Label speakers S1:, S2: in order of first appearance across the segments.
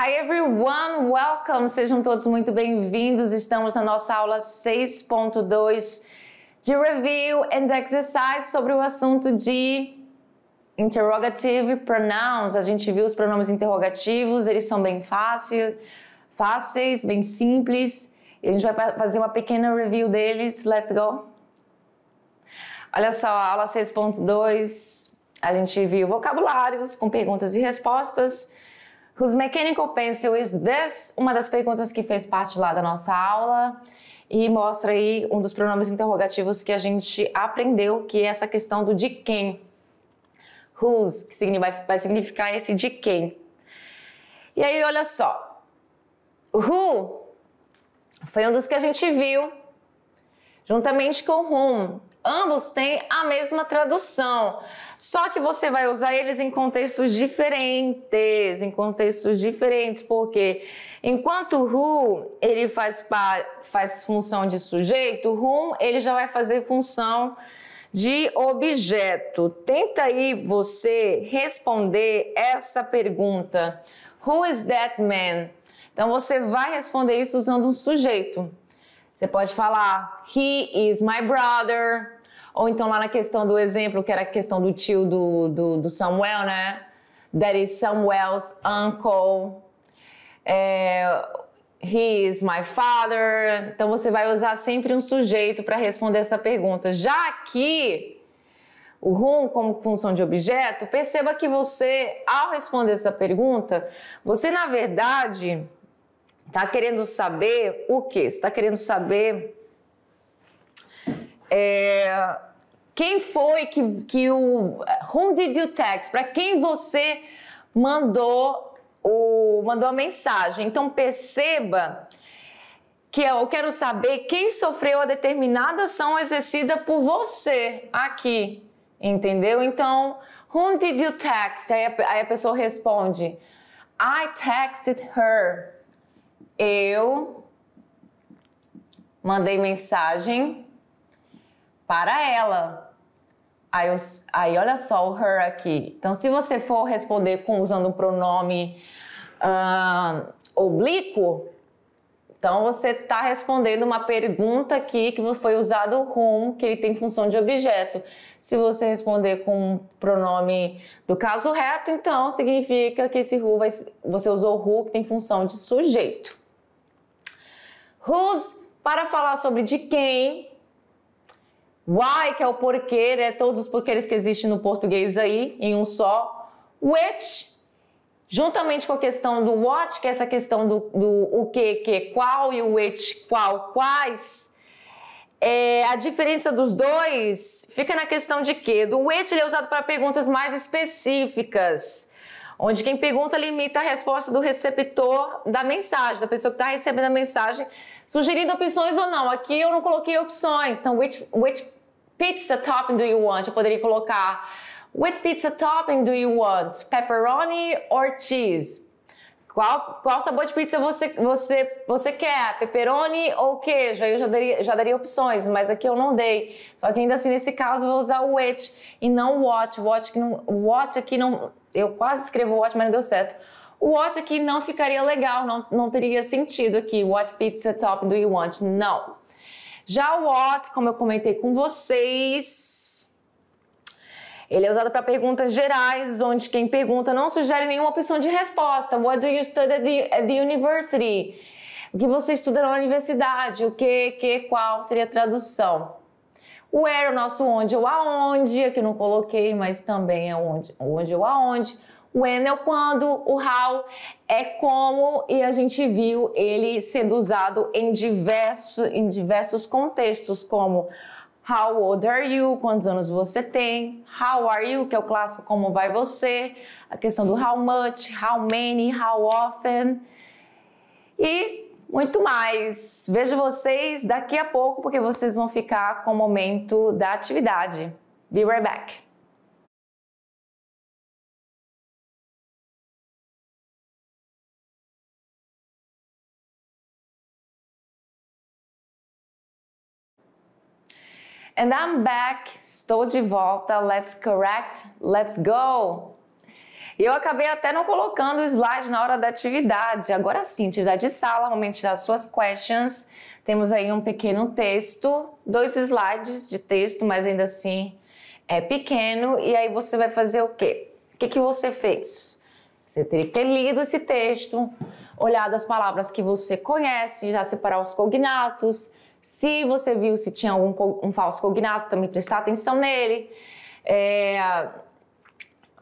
S1: Hi everyone, welcome! Sejam todos muito bem-vindos. Estamos na nossa aula 6.2 de review and exercise sobre o assunto de interrogative pronouns. A gente viu os pronomes interrogativos, eles são bem fáceis, fáceis, bem simples. E a gente vai fazer uma pequena review deles. Let's go! Olha só, a aula 6.2, a gente viu vocabulários com perguntas e respostas Whose Mechanical Pencil is This? Uma das perguntas que fez parte lá da nossa aula e mostra aí um dos pronomes interrogativos que a gente aprendeu, que é essa questão do de quem. Whose, que vai significar esse de quem. E aí, olha só. Who foi um dos que a gente viu, juntamente com whom. Ambos têm a mesma tradução, só que você vai usar eles em contextos diferentes, em contextos diferentes, porque enquanto who ele faz, faz função de sujeito, whom ele já vai fazer função de objeto. Tenta aí você responder essa pergunta: Who is that man? Então você vai responder isso usando um sujeito. Você pode falar He is my brother. Ou então lá na questão do exemplo, que era a questão do tio do, do, do Samuel, né? That is Samuel's uncle. É, He is my father. Então você vai usar sempre um sujeito para responder essa pergunta. Já que o whom como função de objeto, perceba que você, ao responder essa pergunta, você na verdade Está querendo saber o quê? Está querendo saber é, quem foi que, que o whom did you text? Para quem você mandou o mandou a mensagem? Então perceba que eu quero saber quem sofreu a determinada ação exercida por você aqui, entendeu? Então whom did you text? aí a, aí a pessoa responde I texted her eu mandei mensagem para ela. Aí, eu, aí olha só o her aqui. Então, se você for responder com usando um pronome uh, oblíquo, então você está respondendo uma pergunta aqui que foi usado o whom, que ele tem função de objeto. Se você responder com um pronome do caso reto, então significa que esse who vai, você usou who que tem função de sujeito whose para falar sobre de quem, why que é o porquê, né? Todos os porquês que existem no português aí em um só, which juntamente com a questão do what, que é essa questão do, do o que, que, qual e o which, qual, quais, é, a diferença dos dois fica na questão de que do which ele é usado para perguntas mais específicas onde quem pergunta limita a resposta do receptor da mensagem, da pessoa que está recebendo a mensagem, sugerindo opções ou não. Aqui eu não coloquei opções, então which, which pizza topping do you want? Eu poderia colocar which pizza topping do you want? Pepperoni or cheese? Qual, qual sabor de pizza você, você, você quer? Pepperoni ou queijo? Aí eu já daria, já daria opções, mas aqui eu não dei. Só que ainda assim, nesse caso, eu vou usar o which e não what. What, que não, what aqui não, eu quase escrevo o What, mas não deu certo. O What aqui não ficaria legal, não, não teria sentido aqui. What pizza top do you want? Não. Já o What, como eu comentei com vocês, ele é usado para perguntas gerais, onde quem pergunta não sugere nenhuma opção de resposta. What do you study at the, at the university? O que você estuda na universidade? O que, que, qual seria a tradução? O era o nosso onde ou aonde, aqui não coloquei, mas também é onde, onde ou aonde. O when é o quando, o how é como, e a gente viu ele sendo usado em, diverso, em diversos contextos, como How old are you? Quantos anos você tem? How are you? Que é o clássico como vai você? A questão do how much, how many, how often. E muito mais. Vejo vocês daqui a pouco, porque vocês vão ficar com o momento da atividade. Be right back. And I'm back. Estou de volta. Let's correct. Let's go. Eu acabei até não colocando o slide na hora da atividade. Agora sim, atividade de sala, momento das suas questions. Temos aí um pequeno texto, dois slides de texto, mas ainda assim é pequeno. E aí você vai fazer o quê? O que, que você fez? Você teria que ter lido esse texto, olhado as palavras que você conhece, já separar os cognatos. Se você viu se tinha algum um falso cognato, também prestar atenção nele. É,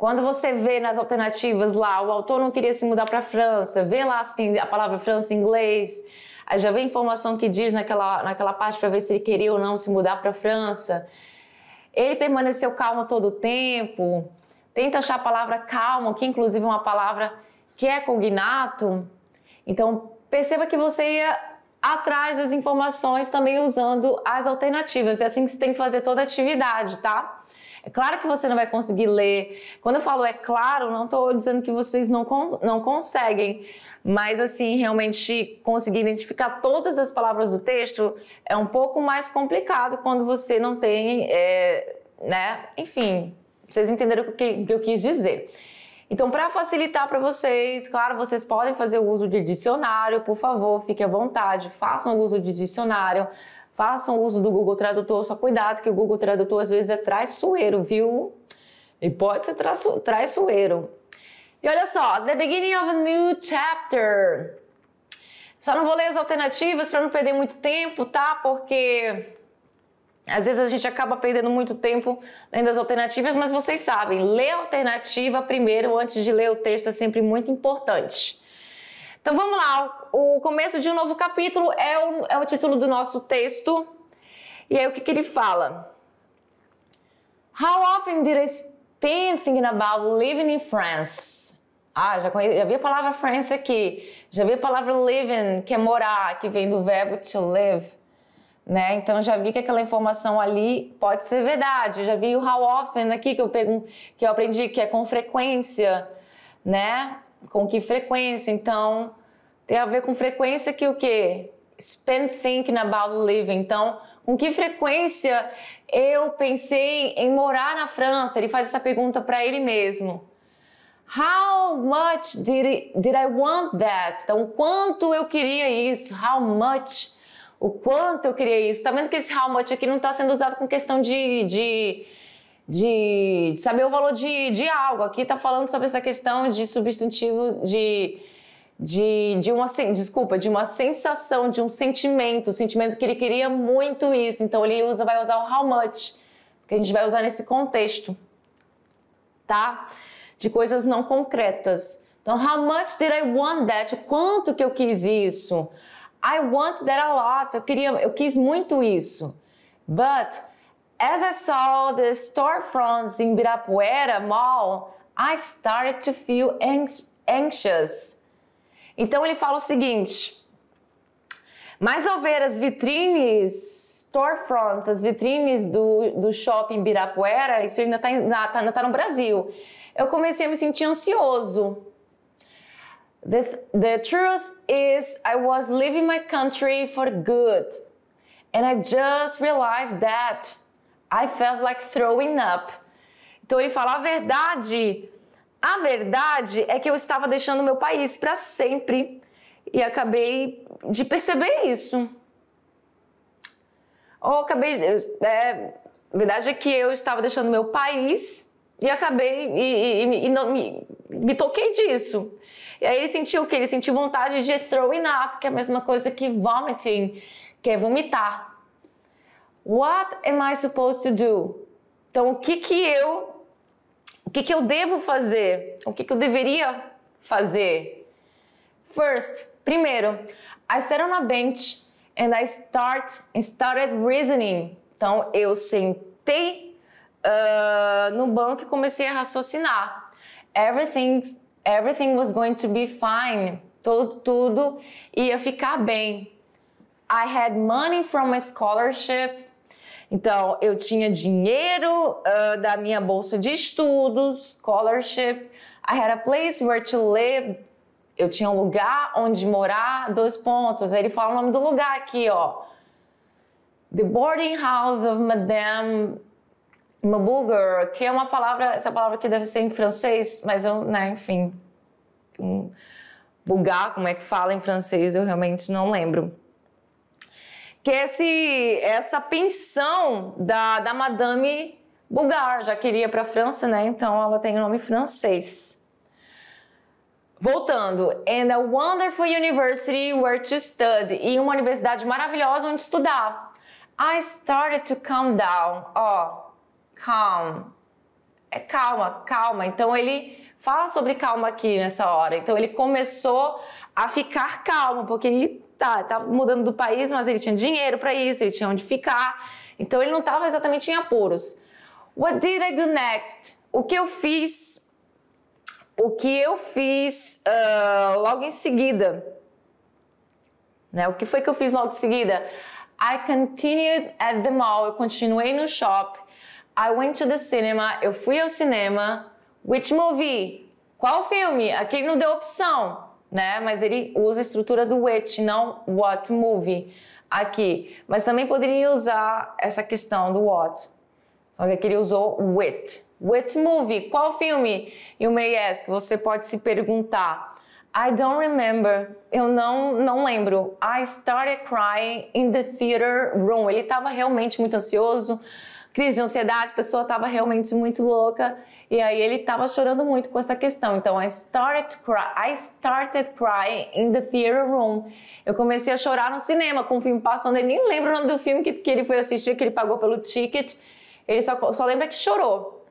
S1: quando você vê nas alternativas lá, o autor não queria se mudar para a França, vê lá se tem a palavra França em inglês, Aí já vê informação que diz naquela, naquela parte para ver se ele queria ou não se mudar para a França. Ele permaneceu calmo todo o tempo, tenta achar a palavra calmo, que inclusive é uma palavra que é cognato. Então, perceba que você ia atrás das informações também usando as alternativas. É assim que você tem que fazer toda a atividade, tá? É claro que você não vai conseguir ler. Quando eu falo é claro, não estou dizendo que vocês não, não conseguem, mas assim, realmente conseguir identificar todas as palavras do texto é um pouco mais complicado quando você não tem, é, né? Enfim, vocês entenderam o que, que eu quis dizer. Então, para facilitar para vocês, claro, vocês podem fazer o uso de dicionário, por favor, fique à vontade, façam o uso de dicionário façam uso do Google Tradutor, só cuidado que o Google Tradutor às vezes é traiçoeiro, viu? E pode ser traiçoeiro. E olha só, the beginning of a new chapter. Só não vou ler as alternativas para não perder muito tempo, tá? Porque às vezes a gente acaba perdendo muito tempo lendo as alternativas, mas vocês sabem, ler a alternativa primeiro antes de ler o texto é sempre muito importante. Então vamos lá, o começo de um novo capítulo é o, é o título do nosso texto. E aí o que, que ele fala? How often did I spend thinking about living in France? Ah, já, conheci, já vi a palavra France aqui. Já vi a palavra living, que é morar, que vem do verbo to live. Né? Então já vi que aquela informação ali pode ser verdade. Já vi o how often aqui que eu, pego, que eu aprendi que é com frequência, né? com que frequência. Então, tem a ver com frequência que o quê? Spend thinking about living. Então, com que frequência eu pensei em morar na França? Ele faz essa pergunta para ele mesmo. How much did, it, did I want that? Então, quanto eu queria isso? How much? O quanto eu queria isso? Tá vendo que esse how much aqui não está sendo usado com questão de, de de, de saber o valor de, de algo. Aqui está falando sobre essa questão de substantivo de, de, de uma desculpa, de uma sensação, de um sentimento, um sentimento que ele queria muito isso. Então ele usa, vai usar o how much, que a gente vai usar nesse contexto, tá? De coisas não concretas. Então, how much did I want that? O quanto que eu quis isso? I want that a lot. Eu queria, eu quis muito isso. But as I saw the storefronts in Birapuera Mall, I started to feel anxious. Então ele fala o seguinte: Mas ao ver as vitrines, storefronts, as vitrines do, do shopping Birapuera, isso ainda está tá, tá, no Brasil, eu comecei a me sentir ansioso. The, the truth is, I was leaving my country for good. And I just realized that I felt like throwing up. Então ele fala a verdade. A verdade é que eu estava deixando meu país para sempre e acabei de perceber isso. Ou acabei. Eh, é, a verdade é que eu estava deixando meu país e acabei. e, e, e não, me, me toquei disso. E aí ele sentiu o quê? Ele sentiu vontade de throwing up, que é a mesma coisa que vomiting, que é vomitar. What am I supposed to do? Então, o que que eu o que que eu devo fazer? O que que eu deveria fazer? First, primeiro, I sat on a bench and I start started reasoning. Então, eu sentei uh, no banco e comecei a raciocinar. Everything everything was going to be fine. Todo, tudo ia ficar bem. I had money from a scholarship. Então, eu tinha dinheiro uh, da minha bolsa de estudos, scholarship. I had a place where to live. Eu tinha um lugar onde morar, dois pontos. Aí ele fala o nome do lugar aqui, ó. The boarding house of Madame Mabuger, que é uma palavra, essa palavra aqui deve ser em francês, mas eu, né, enfim, um, bugar, como é que fala em francês, eu realmente não lembro que é esse, essa pensão da, da Madame Bulgar, já queria para a França, né? Então ela tem o nome francês. Voltando, and a wonderful university where to study, e uma universidade maravilhosa onde estudar. I started to calm down. Ó, oh, calm. É calma, calma. Então ele fala sobre calma aqui nessa hora. Então ele começou a ficar calmo, porque tá, estava tá mudando do país, mas ele tinha dinheiro para isso, ele tinha onde ficar. Então ele não estava exatamente em apuros. What did I do next? O que eu fiz? O que eu fiz uh, logo em seguida? Né? O que foi que eu fiz logo em seguida? I continued at the mall. Eu continuei no shop. I went to the cinema. Eu fui ao cinema. Which movie? Qual filme? Aqui não deu opção né? Mas ele usa a estrutura do which, não what movie aqui. Mas também poderia usar essa questão do what. Só que aqui ele usou which. Which movie? Qual filme? You may ask. Você pode se perguntar. I don't remember. Eu não, não lembro. I started crying in the theater room. Ele estava realmente muito ansioso. Crise de ansiedade, a pessoa estava realmente muito louca. E aí ele estava chorando muito com essa questão. Então, I started, cry, I started crying in the theater room. Eu comecei a chorar no cinema com o filme passando. Ele nem lembra o nome do filme que, que ele foi assistir, que ele pagou pelo ticket. Ele só, só lembra que chorou.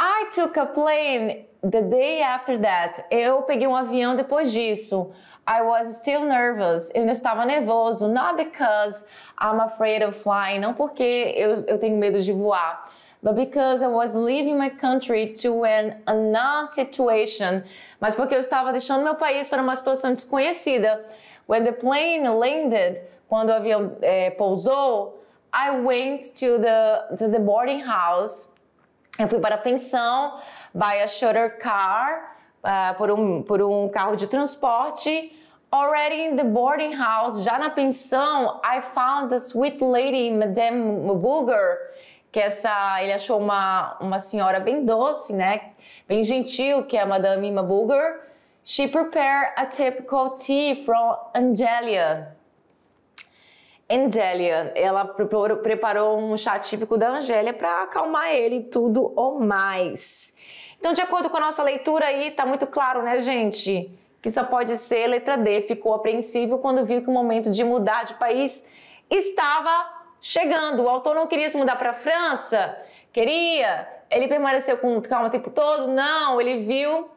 S1: I took a plane the day after that. Eu peguei um avião depois disso. I was still nervous. Eu ainda estava nervoso. Not because I'm afraid of flying. Não porque eu, eu tenho medo de voar but because I was leaving my country to an unknown situation. Mas porque eu estava deixando meu país para uma situação desconhecida. When the plane landed, quando o avião é, pousou, I went to the, to the boarding house. Eu fui para a pensão by a shutter car, uh, por, um, por um carro de transporte. Already in the boarding house, já na pensão, I found the sweet lady, Madame Mubuger que essa ele achou uma, uma senhora bem doce, né? Bem gentil, que é a Madame Ima Bulger. She prepared a typical tea from Angelia. Angelia, ela preparou um chá típico da Angélia para acalmar ele tudo ou mais. Então, de acordo com a nossa leitura aí, tá muito claro, né, gente? Que só pode ser letra D. Ficou apreensivo quando viu que o momento de mudar de país estava chegando. O autor não queria se mudar para a França, queria. Ele permaneceu com calma o tempo todo? Não, ele viu.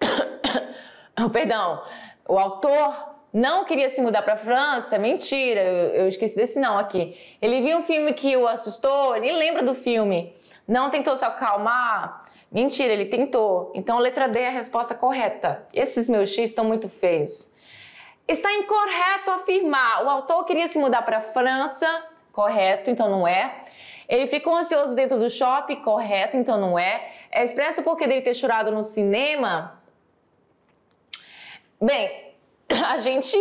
S1: Oh, perdão, o autor não queria se mudar para a França, mentira, eu, eu, esqueci desse não aqui. Ele viu um filme que o assustou, ele lembra do filme, não tentou se acalmar, mentira, ele tentou. Então, letra D é a resposta correta. Esses meus X estão muito feios. Está incorreto afirmar. O autor queria se mudar para a França, correto, então não é. Ele ficou ansioso dentro do shopping, correto, então não é. É expresso porque dele ter chorado no cinema. Bem, a gente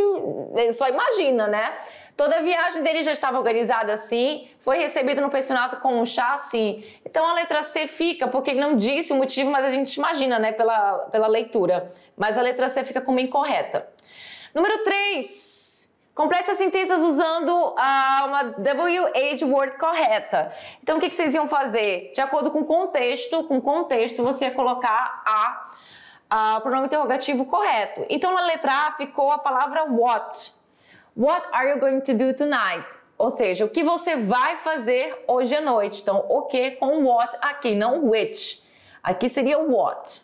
S1: só imagina, né? Toda a viagem dele já estava organizada assim, foi recebido no pensionato com um chá assim. Então a letra C fica, porque ele não disse o motivo, mas a gente imagina, né, pela, pela leitura. Mas a letra C fica como incorreta. Número 3. Complete as sentenças usando ah, uma WH word correta. Então, o que, que vocês iam fazer? De acordo com o contexto, com contexto, você ia colocar a o pronome interrogativo correto. Então, na letra A ficou a palavra what. What are you going to do tonight? Ou seja, o que você vai fazer hoje à noite. Então, o que com what aqui, não which. Aqui seria what.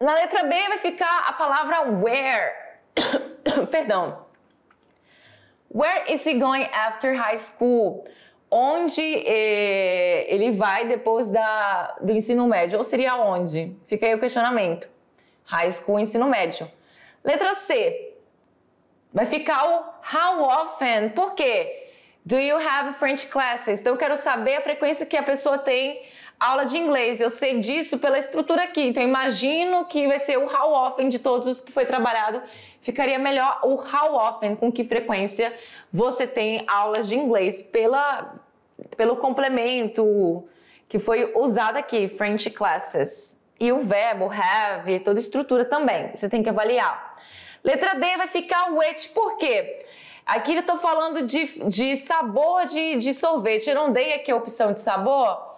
S1: Na letra B vai ficar a palavra where. Perdão. Where is he going after high school? Onde eh, ele vai depois da, do ensino médio? Ou seria onde? Fica aí o questionamento. High school, ensino médio. Letra C. Vai ficar o how often. Por quê? Do you have French classes? Então eu quero saber a frequência que a pessoa tem aula de inglês. Eu sei disso pela estrutura aqui. Então imagino que vai ser o how often de todos os que foi trabalhado ficaria melhor o how often, com que frequência você tem aulas de inglês pela, pelo complemento que foi usado aqui, French classes. E o verbo have, toda a estrutura também, você tem que avaliar. Letra D vai ficar which, por quê? Aqui eu estou falando de, de sabor de, de sorvete. Eu não dei aqui a opção de sabor,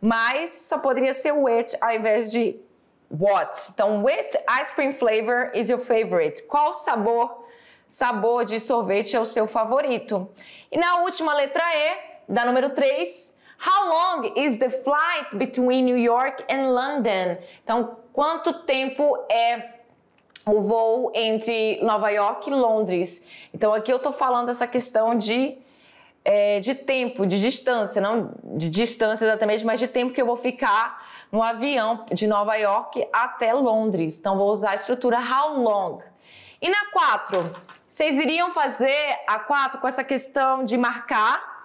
S1: mas só poderia ser which ao invés de What? Então, which ice cream flavor is your favorite? Qual sabor, sabor de sorvete é o seu favorito? E na última letra E, da número 3, how long is the flight between New York and London? Então, quanto tempo é o voo entre Nova York e Londres? Então, aqui eu tô falando essa questão de é, de tempo, de distância, não de distância exatamente, mas de tempo que eu vou ficar no avião de Nova York até Londres. Então vou usar a estrutura how long. E na 4, vocês iriam fazer a 4 com essa questão de marcar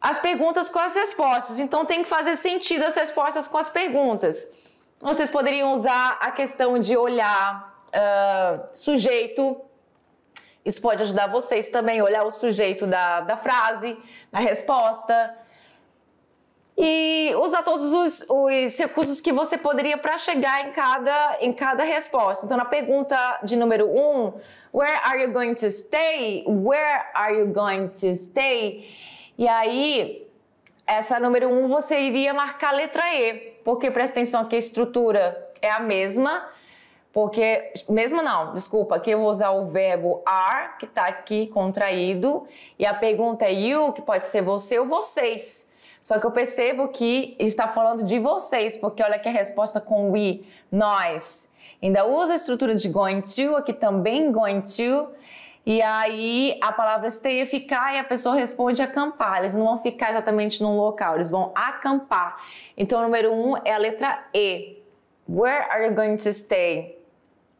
S1: as perguntas com as respostas. Então tem que fazer sentido as respostas com as perguntas. Vocês poderiam usar a questão de olhar uh, sujeito, isso pode ajudar vocês também a olhar o sujeito da, da frase, na resposta. E usar todos os, os recursos que você poderia para chegar em cada, em cada resposta. Então, na pergunta de número 1, um, Where are you going to stay? Where are you going to stay? E aí, essa número 1 um, você iria marcar a letra E, porque presta atenção que a estrutura é a mesma porque, mesmo não, desculpa, aqui eu vou usar o verbo are, que está aqui contraído, e a pergunta é you, que pode ser você ou vocês. Só que eu percebo que está falando de vocês, porque olha aqui a resposta com we, nós. Ainda usa a estrutura de going to, aqui também going to, e aí a palavra stay é ficar e a pessoa responde acampar. Eles não vão ficar exatamente num local, eles vão acampar. Então, o número um é a letra E. Where are you going to stay?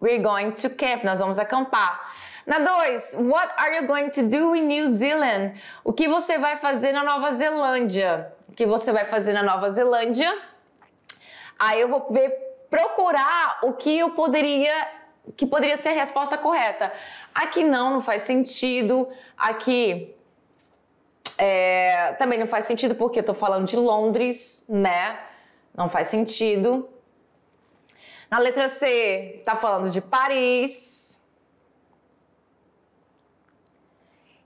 S1: We're going to camp. Nós vamos acampar. Na 2, What are you going to do in New Zealand? O que você vai fazer na Nova Zelândia? O que você vai fazer na Nova Zelândia? Aí eu vou ver, procurar o que eu poderia que poderia ser a resposta correta. Aqui não, não faz sentido. Aqui é, também não faz sentido porque eu tô falando de Londres, né? Não faz sentido. Na letra C, tá falando de Paris.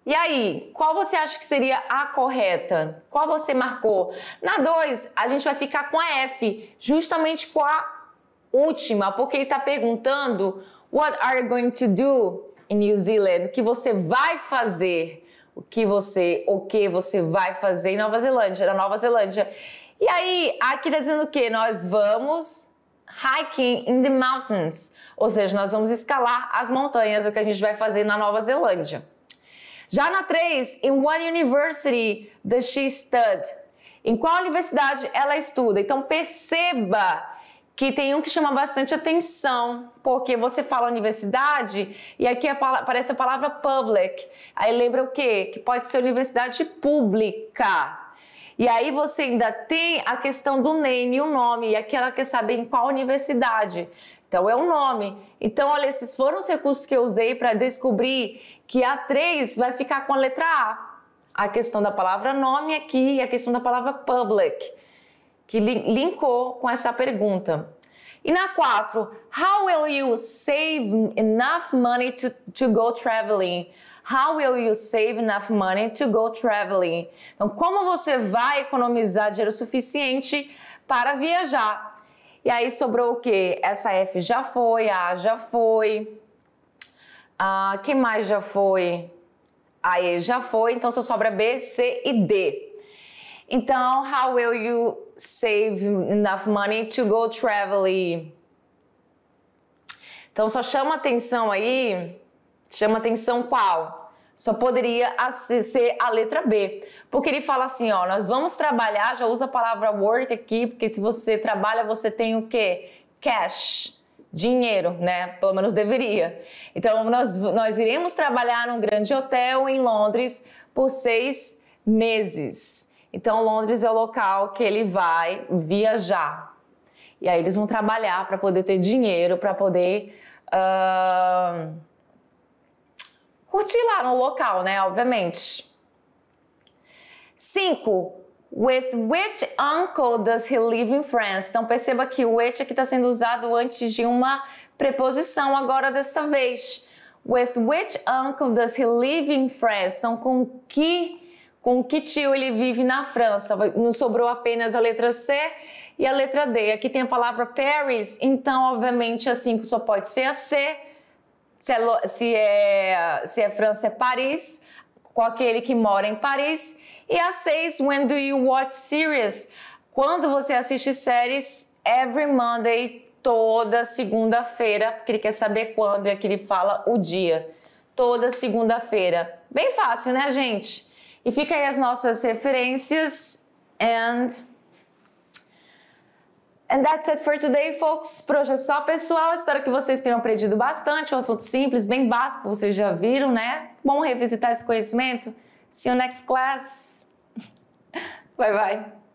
S1: E aí, qual você acha que seria a correta? Qual você marcou? Na 2, a gente vai ficar com a F, justamente com a última, porque ele tá perguntando What are you going to do in New Zealand? O que você vai fazer? O que você, o que você vai fazer em Nova Zelândia, na Nova Zelândia. E aí, aqui tá dizendo o que? Nós vamos hiking in the mountains, ou seja, nós vamos escalar as montanhas, o que a gente vai fazer na Nova Zelândia. Já na 3, in what university does she study? Em qual universidade ela estuda? Então perceba que tem um que chama bastante atenção, porque você fala universidade e aqui é aparece a palavra public. Aí lembra o quê? Que pode ser universidade pública. E aí você ainda tem a questão do name, o nome, e aqui ela quer saber em qual universidade. Então é o nome. Então, olha, esses foram os recursos que eu usei para descobrir que a 3 vai ficar com a letra A. A questão da palavra nome aqui e a questão da palavra public, que linkou com essa pergunta. E na 4, how will you save enough money to, to go traveling? How will you save enough money to go traveling? Então, como você vai economizar dinheiro suficiente para viajar? E aí sobrou o quê? Essa F já foi, A já foi. Ah, quem mais já foi? A E já foi, então só sobra B, C e D. Então, how will you save enough money to go traveling? Então só chama atenção aí, chama atenção qual? Só poderia ser a letra B. Porque ele fala assim, ó, nós vamos trabalhar, já usa a palavra work aqui, porque se você trabalha, você tem o quê? Cash dinheiro, né? Pelo menos deveria. Então, nós, nós iremos trabalhar num grande hotel em Londres por seis meses. Então, Londres é o local que ele vai viajar. E aí, eles vão trabalhar para poder ter dinheiro, para poder. Uh curtir lá no local, né? Obviamente. 5. With which uncle does he live in France? Então perceba que o which aqui está sendo usado antes de uma preposição agora dessa vez. With which uncle does he live in France? Então com que com que tio ele vive na França? Não sobrou apenas a letra C e a letra D. Aqui tem a palavra Paris, então obviamente a 5 só pode ser a C se é, se é, se é França, é Paris, com aquele que mora em Paris. E a 6, When Do You Watch Series? Quando você assiste séries, every Monday, toda segunda-feira, porque ele quer saber quando, é e aqui ele fala o dia. Toda segunda-feira. Bem fácil, né, gente? E fica aí as nossas referências. And. And that's it for today, folks. Por hoje é só, pessoal. Espero que vocês tenham aprendido bastante. Um assunto simples, bem básico, vocês já viram, né? Bom revisitar esse conhecimento. See you next class. bye, bye.